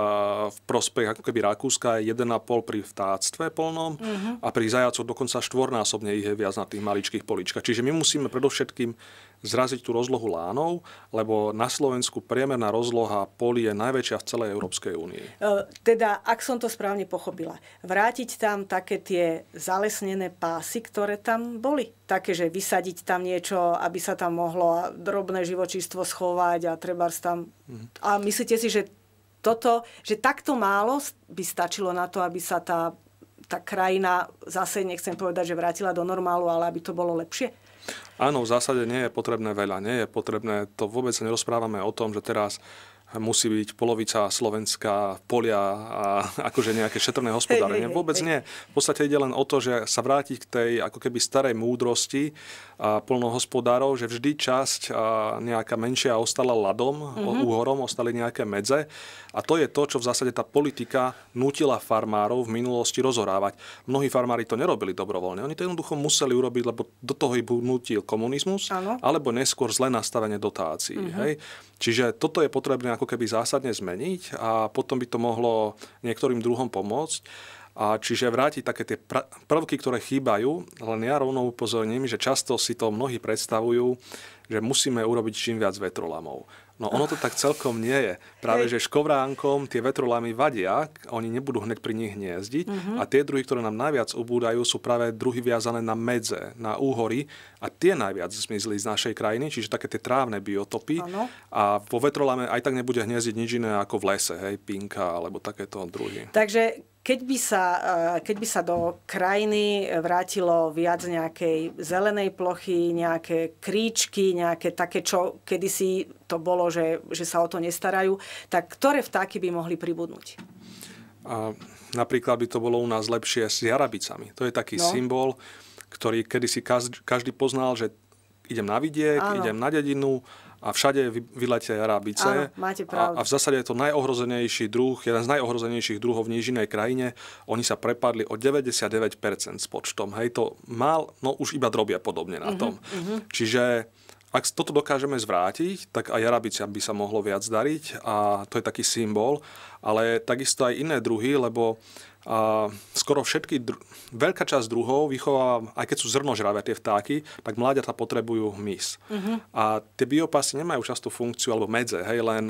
v prospech ako keby Rakúska je 1,5 pri vtáctve polnom uh-huh. a pri zajacoch dokonca štvornásobne ich je viac na tých maličkých poličkách. Čiže my musíme predovšetkým zraziť tú rozlohu lánov, lebo na Slovensku priemerná rozloha polí je najväčšia v celej Európskej únii. E, teda, ak som to správne pochopila, vrátiť tam také tie zalesnené pásy, ktoré tam boli. Také, že vysadiť tam niečo, aby sa tam mohlo drobné živočístvo schovať a trebárs tam... Mhm. A myslíte si, že toto, že takto málo by stačilo na to, aby sa tá tá krajina, zase nechcem povedať, že vrátila do normálu, ale aby to bolo lepšie? Áno, v zásade nie je potrebné veľa. Nie je potrebné, to vôbec sa nerozprávame o tom, že teraz musí byť polovica Slovenska, polia a [LAUGHS] akože nejaké šetrné hospodárenie. Vôbec nie. V podstate ide len o to, že sa vrátiť k tej ako keby starej múdrosti a polnohospodárov, že vždy časť a nejaká menšia ostala ladom, mm-hmm. úhorom, ostali nejaké medze. A to je to, čo v zásade tá politika nutila farmárov v minulosti rozhorávať. Mnohí farmári to nerobili dobrovoľne. Oni to jednoducho museli urobiť, lebo do toho ich nutil komunizmus, Áno. alebo neskôr zlé nastavenie dotácií. Mm-hmm. Hej? Čiže toto je potrebné ako keby zásadne zmeniť a potom by to mohlo niektorým druhom pomôcť. A čiže vrátiť také tie prvky, ktoré chýbajú, len ja rovno upozorním, že často si to mnohí predstavujú, že musíme urobiť čím viac vetrolamov No ono to tak celkom nie je. Práve, Hej. že škovránkom tie vetrolamy vadia, oni nebudú hneď pri nich hniezdiť uh-huh. a tie druhy, ktoré nám najviac ubúdajú, sú práve druhy viazané na medze, na úhory a tie najviac zmizli z našej krajiny, čiže také tie trávne biotopy ano. a vo vetrolame aj tak nebude hniezdiť nič iné ako v lese, hej, pinka alebo takéto druhy. Takže keď by, sa, eh, keď by sa do krajiny vrátilo viac nejakej zelenej plochy, nejaké kríčky, nejaké také, čo kedysi to bolo, že, že sa o to nestarajú, tak ktoré vtáky by mohli pribudnúť? A napríklad by to bolo u nás lepšie s jarabicami. To je taký no. symbol, ktorý kedysi každý poznal, že idem na vidiek, Áno. idem na dedinu a všade vyletia arabice. Áno, máte pravdu. A, a v zásade je to najohrozenejší druh, jeden z najohrozenejších druhov v nížinej krajine. Oni sa prepadli o 99% s počtom. Hej, to mal, no už iba drobia podobne na mhm, tom. Uh-huh, uh-huh. Čiže ak toto dokážeme zvrátiť, tak aj jarabiciam by sa mohlo viac dariť a to je taký symbol, ale takisto aj iné druhy, lebo a skoro všetky, dru- veľká časť druhov vychováva, aj keď sú zrnožravé tie vtáky, tak mláďata potrebujú hmyz. Uh-huh. A tie biopasy nemajú často funkciu, alebo medze, hej, len,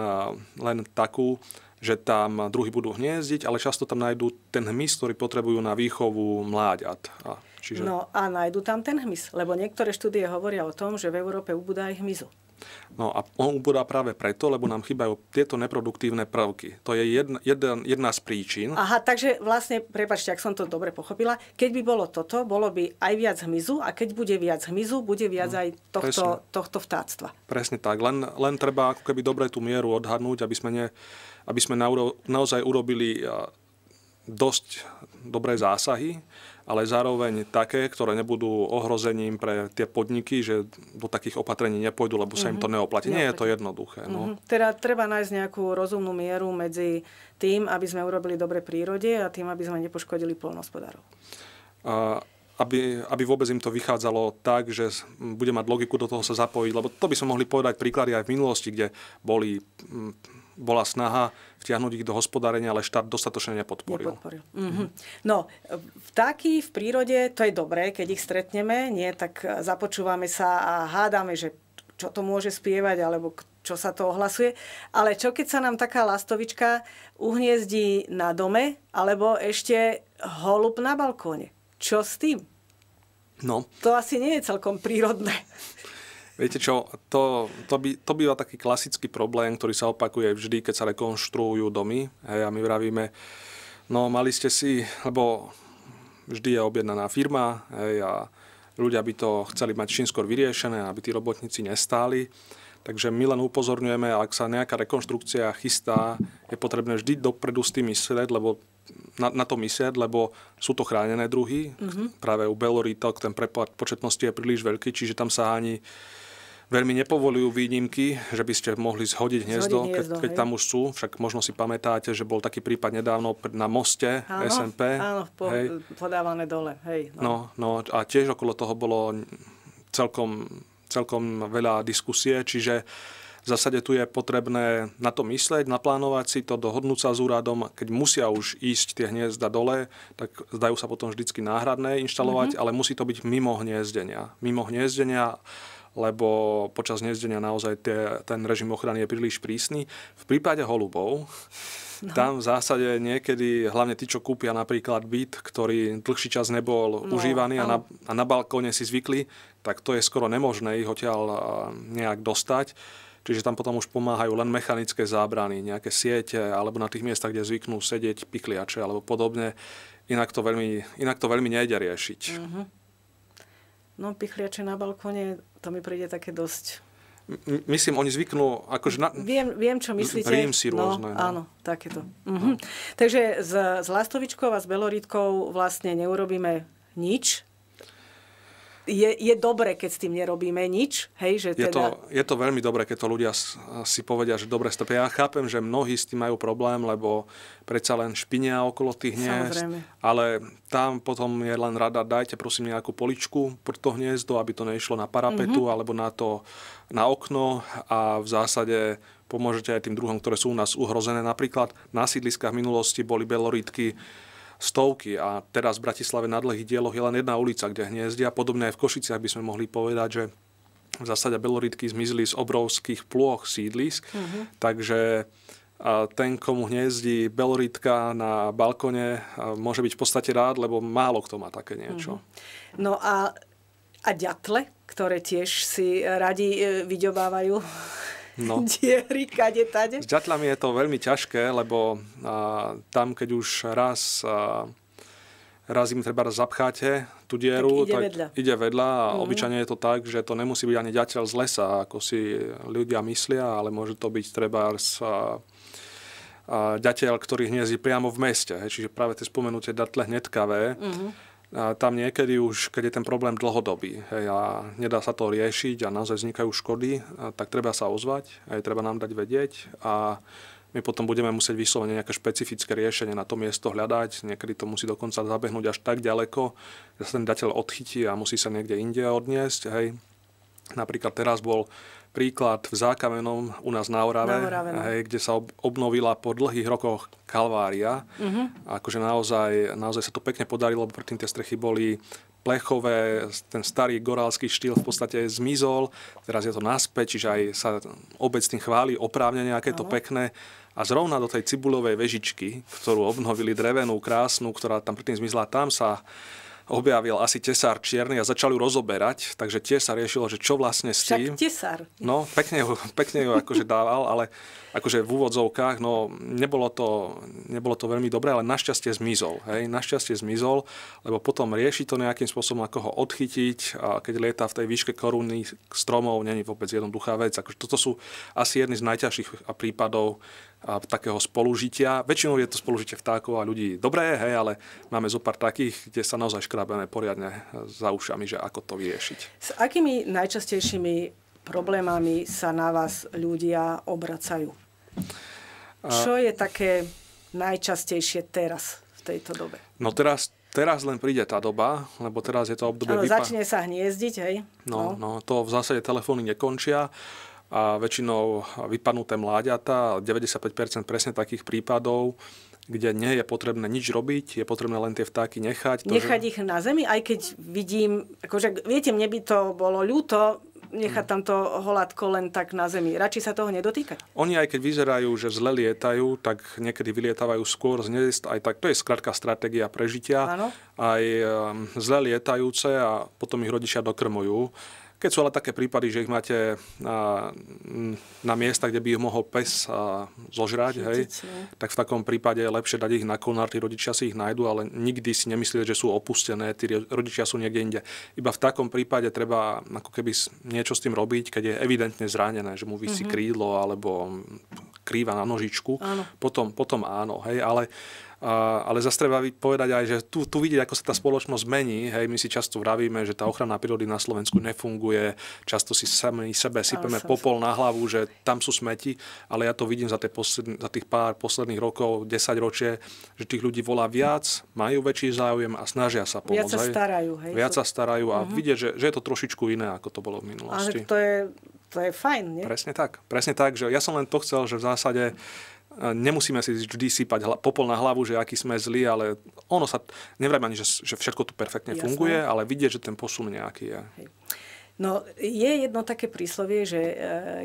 len takú, že tam druhy budú hniezdiť, ale často tam nájdú ten hmyz, ktorý potrebujú na výchovu mláďat. A, čiže... No a nájdú tam ten hmyz, lebo niektoré štúdie hovoria o tom, že v Európe ubúda aj hmyzu. No a on ubúda práve preto, lebo nám chýbajú tieto neproduktívne prvky. To je jedna, jedna, jedna z príčin. Aha, takže vlastne, prepačte, ak som to dobre pochopila, keď by bolo toto, bolo by aj viac hmyzu a keď bude viac hmyzu, bude viac no, aj tohto, Presne. tohto vtáctva. Presne tak, len, len treba ako keby dobre tú mieru odhadnúť, aby sme, ne, aby sme naozaj urobili dosť dobré zásahy ale zároveň také, ktoré nebudú ohrozením pre tie podniky, že do takých opatrení nepôjdu, lebo sa im to mhm. neoplatí. Nie je to jednoduché. No. Mhm. Teda treba nájsť nejakú rozumnú mieru medzi tým, aby sme urobili dobre prírode a tým, aby sme nepoškodili polnospodárov. A aby, aby vôbec im to vychádzalo tak, že bude mať logiku do toho sa zapojiť. Lebo to by sme mohli povedať príklady aj v minulosti, kde boli bola snaha vtiahnuť ich do hospodárenia, ale štát dostatočne nepodporil. nepodporil. Mm-hmm. No, vtáky v prírode, to je dobré, keď ich stretneme, nie, tak e, započúvame sa a hádame, že čo to môže spievať, alebo čo sa to ohlasuje. Ale čo keď sa nám taká lastovička uhniezdí na dome, alebo ešte holub na balkóne? Čo s tým? No. To asi nie je celkom prírodné. [LAUGHS] Viete čo, to, to, by, to býva taký klasický problém, ktorý sa opakuje vždy, keď sa rekonštruujú domy. Hej, a my vravíme, no mali ste si, lebo vždy je objednaná firma hej, a ľudia by to chceli mať čím skôr vyriešené, aby tí robotníci nestáli. Takže my len upozorňujeme, ak sa nejaká rekonštrukcia chystá, je potrebné vždy dopredu s tým myslieť, lebo na, na to myslieť, lebo sú to chránené druhy. Mm-hmm. Práve u Belorítok ten prepad početnosti je príliš veľký, čiže tam sa ani Veľmi nepovolujú výnimky, že by ste mohli zhodiť hniezdo, zhodiť hniezdo keď, keď tam už sú. Však možno si pamätáte, že bol taký prípad nedávno na moste áno, SNP. Áno, po, hej. podávané dole. Hej, no. No, no a tiež okolo toho bolo celkom, celkom veľa diskusie, čiže v zásade tu je potrebné na to myslieť, naplánovať si to, dohodnúť sa s úradom. Keď musia už ísť tie hniezda dole, tak zdajú sa potom vždycky náhradné inštalovať, mm-hmm. ale musí to byť mimo hniezdenia. Mimo hniezdenia lebo počas hniezdenia naozaj tie, ten režim ochrany je príliš prísny. V prípade holubov No. Tam v zásade niekedy, hlavne tí, čo kúpia napríklad byt, ktorý dlhší čas nebol no, užívaný a no. na, a na balkóne si zvykli, tak to je skoro nemožné ich odtiaľ nejak dostať. Čiže tam potom už pomáhajú len mechanické zábrany, nejaké siete, alebo na tých miestach, kde zvyknú sedieť pikliače alebo podobne. Inak to veľmi, inak to veľmi nejde riešiť. Mm-hmm. No pichliače na balkóne, to mi príde také dosť... myslím, oni zvyknú... Akože na... viem, viem, čo myslíte. si no, rôzne. No, no. Áno, takéto. No. Mhm. No. Takže s, s lastovičkou a s belorítkou vlastne neurobíme nič, je, je dobre, keď s tým nerobíme nič. Hej, že teda... je, to, teda- je to veľmi dobre, keď to ľudia si povedia, že dobre stopia. Ja chápem, že mnohí s tým majú problém, lebo predsa len špinia okolo tých hniezd. Samozrejme. Ale tam potom je len rada, dajte prosím nejakú poličku pre to hniezdo, aby to nešlo na parapetu mm-hmm. alebo na to na okno a v zásade pomôžete aj tým druhom, ktoré sú u nás uhrozené. Napríklad na sídliskách v minulosti boli belorítky stovky a teraz v Bratislave na dlhých dieloch je len jedna ulica, kde hniezdia. Podobne aj v Košiciach by sme mohli povedať, že v zásade beloritky zmizli z obrovských plôch sídlisk, uh-huh. takže a ten, komu hniezdí beloritka na balkone, môže byť v podstate rád, lebo málo kto má také niečo. Uh-huh. No a, a ďatle, ktoré tiež si radi e, vyďobávajú no. [LAUGHS] diery, kade, tade. S ďatlami je to veľmi ťažké, lebo a, tam, keď už raz, a, raz im treba zapcháte tú dieru, tak ide tak vedľa. Ide vedľa a mm obyčajne je to tak, že to nemusí byť ani ďateľ z lesa, ako si ľudia myslia, ale môže to byť treba z, a, a, ďateľ, ktorý hniezdi priamo v meste. He, čiže práve tie spomenuté datle hnedkavé, mm-hmm tam niekedy už, keď je ten problém dlhodobý hej, a nedá sa to riešiť a naozaj vznikajú škody, tak treba sa ozvať, aj treba nám dať vedieť a my potom budeme musieť vyslovene nejaké špecifické riešenie na to miesto hľadať. Niekedy to musí dokonca zabehnúť až tak ďaleko, že sa ten dateľ odchytí a musí sa niekde inde odniesť. Hej. Napríklad teraz bol príklad v Zákamenom u nás na Orave, na Orave no. hej, kde sa obnovila po dlhých rokoch kalvária. Uh-huh. Akože naozaj, naozaj sa to pekne podarilo, lebo predtým tie strechy boli plechové, ten starý gorálsky štýl v podstate zmizol, teraz je to naspäť, čiže aj sa obec tým chváli oprávne nejaké to pekné. A zrovna do tej cibulovej vežičky, ktorú obnovili drevenú, krásnu, ktorá tam predtým zmizla, tam sa objavil asi tesár čierny a začali ju rozoberať, takže tie sa riešilo, že čo vlastne s tým. Však tesár. No, pekne ju, pekne ju akože dával, ale akože v úvodzovkách, no nebolo to, nebolo to veľmi dobré, ale našťastie zmizol. Hej, našťastie zmizol, lebo potom rieši to nejakým spôsobom, ako ho odchytiť a keď lieta v tej výške koruny stromov, není vôbec jednoduchá vec. Akože toto sú asi jedny z najťažších prípadov, takého spolužitia. Väčšinou je to spolužitie vtákov a ľudí dobré, hej, ale máme zo pár takých, kde sa naozaj škrabeme poriadne za ušami, že ako to vyriešiť. S akými najčastejšími problémami sa na vás ľudia obracajú? Čo je také najčastejšie teraz, v tejto dobe? No teraz Teraz len príde tá doba, lebo teraz je to obdobie... Ale vypa- začne sa hniezdiť, hej? No, no, no, to v zásade telefóny nekončia a väčšinou vypadnuté mláďata, 95% presne takých prípadov, kde nie je potrebné nič robiť, je potrebné len tie vtáky nechať. To, nechať že... ich na zemi, aj keď vidím, akože, viete, mne by to bolo ľúto, nechať tam to holatko len tak na zemi. Radšej sa toho nedotýkať. Oni aj keď vyzerajú, že zle lietajú, tak niekedy vylietávajú skôr z nezist, aj tak. To je skratka stratégia prežitia. Áno. Aj ehm, zle lietajúce a potom ich rodičia dokrmujú. Keď sú ale také prípady, že ich máte na, na miesta, kde by ich mohol pes a zožrať, hej, no. tak v takom prípade je lepšie dať ich na konár, tí rodičia si ich nájdu, ale nikdy si nemyslíte, že sú opustené, tí rodičia sú niekde inde. Iba v takom prípade treba ako keby niečo s tým robiť, keď je evidentne zranené, že mu vysí mm-hmm. krídlo alebo krýva na nožičku, áno. Potom, potom áno, hej, ale ale zase treba povedať aj, že tu, tu vidieť, ako sa tá spoločnosť mení. Hej, my si často vravíme, že tá ochrana prírody na Slovensku nefunguje, často si sami sebe sypeme popol na hlavu, že tam sú smeti, ale ja to vidím za, tie posledn- za tých pár posledných rokov, 10 ročie, že tých ľudí volá viac, majú väčší záujem a snažia sa pomôcť. Viac sa starajú. Hej, viac sa starajú a uh-huh. vidieť, že, že je to trošičku iné, ako to bolo v minulosti. Ale to je to je fajn, nie? Presne tak. Presne tak, že ja som len to chcel, že v zásade nemusíme si vždy sypať popol na hlavu, že aký sme zlí, ale ono sa, nevrajme ani, že, že všetko tu perfektne Jasné. funguje, ale vidieť, že ten posun nejaký je. No, je jedno také príslovie, že e,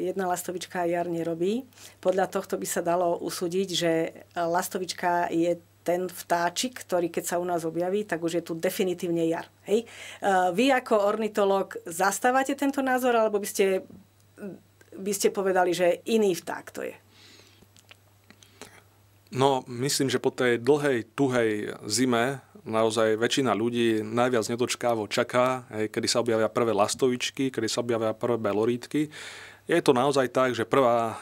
jedna lastovička jar nerobí. Podľa tohto by sa dalo usúdiť, že lastovička je ten vtáčik, ktorý keď sa u nás objaví, tak už je tu definitívne jar. Hej? E, vy ako ornitolog zastávate tento názor, alebo by ste, by ste povedali, že iný vták to je? No, myslím, že po tej dlhej, tuhej zime naozaj väčšina ľudí najviac nedočkávo čaká, hej, kedy sa objavia prvé lastovičky, kedy sa objavia prvé belorítky. Je to naozaj tak, že prvá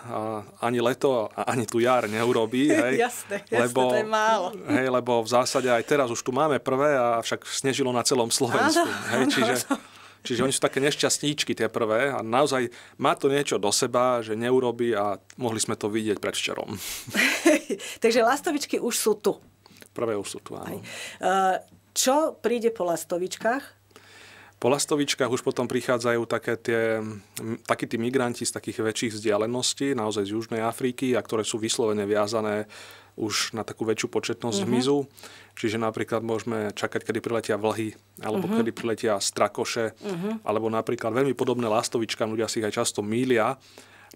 ani leto, ani tu jar neurobí. [LAUGHS] Hej, jasné, lebo, jasné, to je málo. Hej, lebo v zásade aj teraz už tu máme prvé, a však snežilo na celom Slovensku. Áno, hej, čiže, áno. Čiže oni sú také nešťastníčky tie prvé a naozaj má to niečo do seba, že neurobi a mohli sme to vidieť včerom. [LAUGHS] Takže lastovičky už sú tu. Prvé už sú tu, áno. Aj. E, čo príde po lastovičkách? Po lastovičkách už potom prichádzajú také tie, takí tí migranti z takých väčších vzdialeností, naozaj z Južnej Afriky, a ktoré sú vyslovene viazané už na takú väčšiu početnosť mm-hmm. hmyzu. Čiže napríklad môžeme čakať, kedy priletia vlhy, alebo uh-huh. kedy priletia strakoše, uh-huh. alebo napríklad veľmi podobné lastovička, ľudia si ich aj často mília,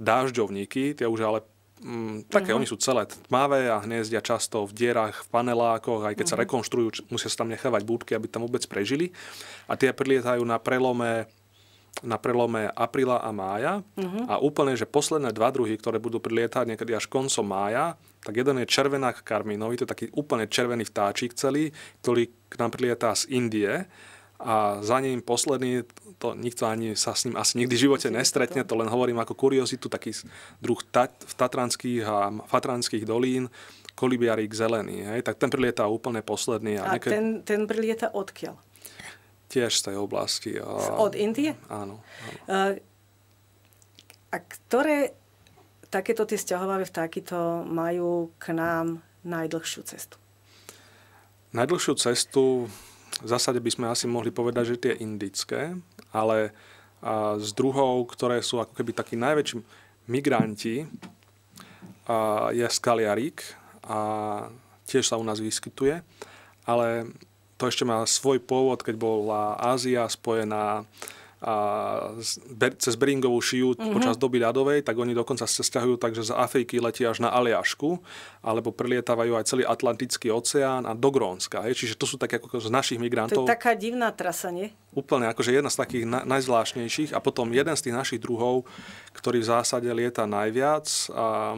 dážďovníky, tie už ale mm, také, uh-huh. oni sú celé tmavé a hniezdia často v dierach, v panelákoch, aj keď uh-huh. sa rekonštruujú, musia sa tam nechávať búdky, aby tam vôbec prežili. A tie prilietajú na prelome na prelome apríla a mája uh-huh. a úplne, že posledné dva druhy, ktoré budú prilietať niekedy až koncom mája, tak jeden je červenák karmínový, to je taký úplne červený vtáčik celý, ktorý k nám prilietá z Indie a za ním posledný, to nikto ani sa s ním asi nikdy v živote nestretne, to len hovorím ako kuriozitu, taký druh ta- v tatranských a fatranských dolín, kolibiarík zelený, hej, tak ten prilietá úplne posledný. A, a nekedy... ten, ten prilietá odkiaľ? Tiež z tej oblasti. A... Od Indie? Áno. áno. A ktoré takéto tie stiahovavé to majú k nám najdlhšiu cestu? Najdlhšiu cestu v zásade by sme asi mohli povedať, že tie indické, ale z druhou, ktoré sú ako keby takí najväčší migranti, je skaliarík a tiež sa u nás vyskytuje, ale to ešte má svoj pôvod, keď bola Ázia spojená a cez Beringovú šiu mm-hmm. počas doby ľadovej, tak oni dokonca sa stiahujú tak, že z Afriky letia až na Aliašku, alebo prelietávajú aj celý Atlantický oceán a do Grónska. Hej? Čiže to sú také ako z našich migrantov. To je taká divná trasa, nie? Úplne, akože jedna z takých na, najzvláštnejších. A potom jeden z tých našich druhov, ktorý v zásade lieta najviac. A,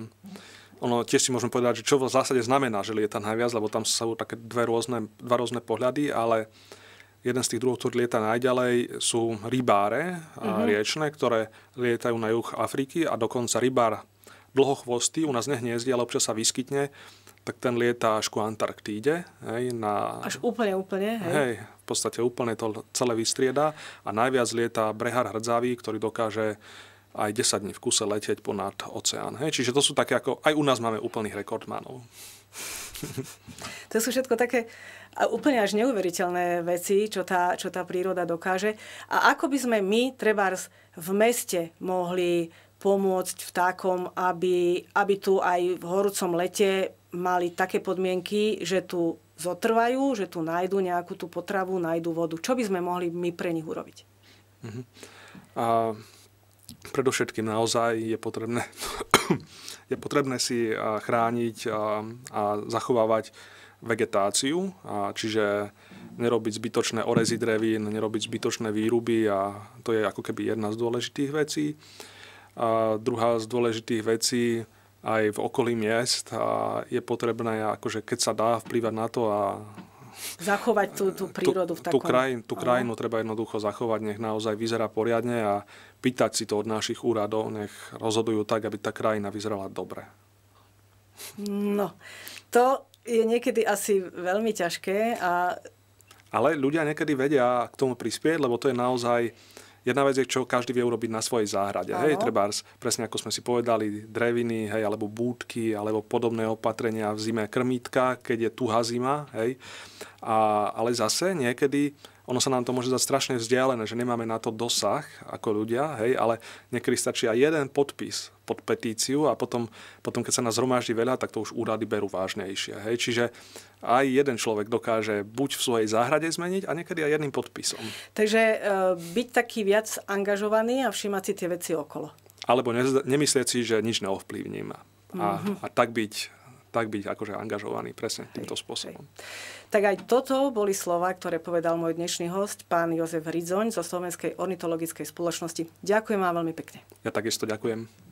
ono tiež si môžeme povedať, že čo v zásade znamená, že lieta najviac, lebo tam sú také dve rôzne, dva rôzne pohľady, ale jeden z tých druhov, ktorý lieta najďalej, sú rybáre mm-hmm. riečne, ktoré lietajú na juh Afriky a dokonca rybár dlhochvostý, u nás nehniezdi, ale občas sa vyskytne, tak ten lieta až ku Antarktíde. Hej, na, až úplne, úplne. Hej. hej, v podstate úplne to celé vystrieda a najviac lieta Brehar Hrdzavý, ktorý dokáže aj 10 dní v kuse letieť ponad oceán. Hej? Čiže to sú také ako, aj u nás máme úplných rekordmanov. To sú všetko také úplne až neuveriteľné veci, čo tá, čo tá príroda dokáže. A ako by sme my, trebárs, v meste mohli pomôcť takom, aby, aby tu aj v horúcom lete mali také podmienky, že tu zotrvajú, že tu nájdu nejakú tú potravu, nájdu vodu. Čo by sme mohli my pre nich urobiť? Uh-huh. uh predovšetkým naozaj je potrebné, [COUGHS] je potrebné si eh, chrániť a, eh, a zachovávať vegetáciu, a čiže nerobiť zbytočné orezy drevín, nerobiť zbytočné výruby a to je ako keby jedna z dôležitých vecí. A druhá z dôležitých vecí aj v okolí miest a je potrebné, akože keď sa dá vplývať na to a zachovať tú, tú prírodu v takom... Tú, krajin, tú krajinu treba jednoducho zachovať, nech naozaj vyzerá poriadne a pýtať si to od našich úradov, nech rozhodujú tak, aby tá krajina vyzerala dobre. No, to je niekedy asi veľmi ťažké a... Ale ľudia niekedy vedia k tomu prispieť, lebo to je naozaj Jedna vec je, čo každý vie urobiť na svojej záhrade. Aho. Hej, treba presne ako sme si povedali, dreviny, hej, alebo búdky, alebo podobné opatrenia v zime, krmítka, keď je tuha zima. Hej. A, ale zase niekedy ono sa nám to môže zdať strašne vzdialené, že nemáme na to dosah ako ľudia, hej, ale niekedy stačí aj jeden podpis pod petíciu a potom, potom keď sa nás zhromaždí veľa, tak to už úrady berú vážnejšie. Hej. Čiže aj jeden človek dokáže buď v svojej záhrade zmeniť a niekedy aj jedným podpisom. Takže e, byť taký viac angažovaný a všímať si tie veci okolo. Alebo ne, nemyslieť si, že nič neovplyvním a, mm-hmm. a, a tak byť tak byť akože angažovaný presne týmto hej, spôsobom. Hej. Tak aj toto boli slova, ktoré povedal môj dnešný host, pán Jozef Ridzoň zo Slovenskej ornitologickej spoločnosti. Ďakujem vám veľmi pekne. Ja takisto ďakujem.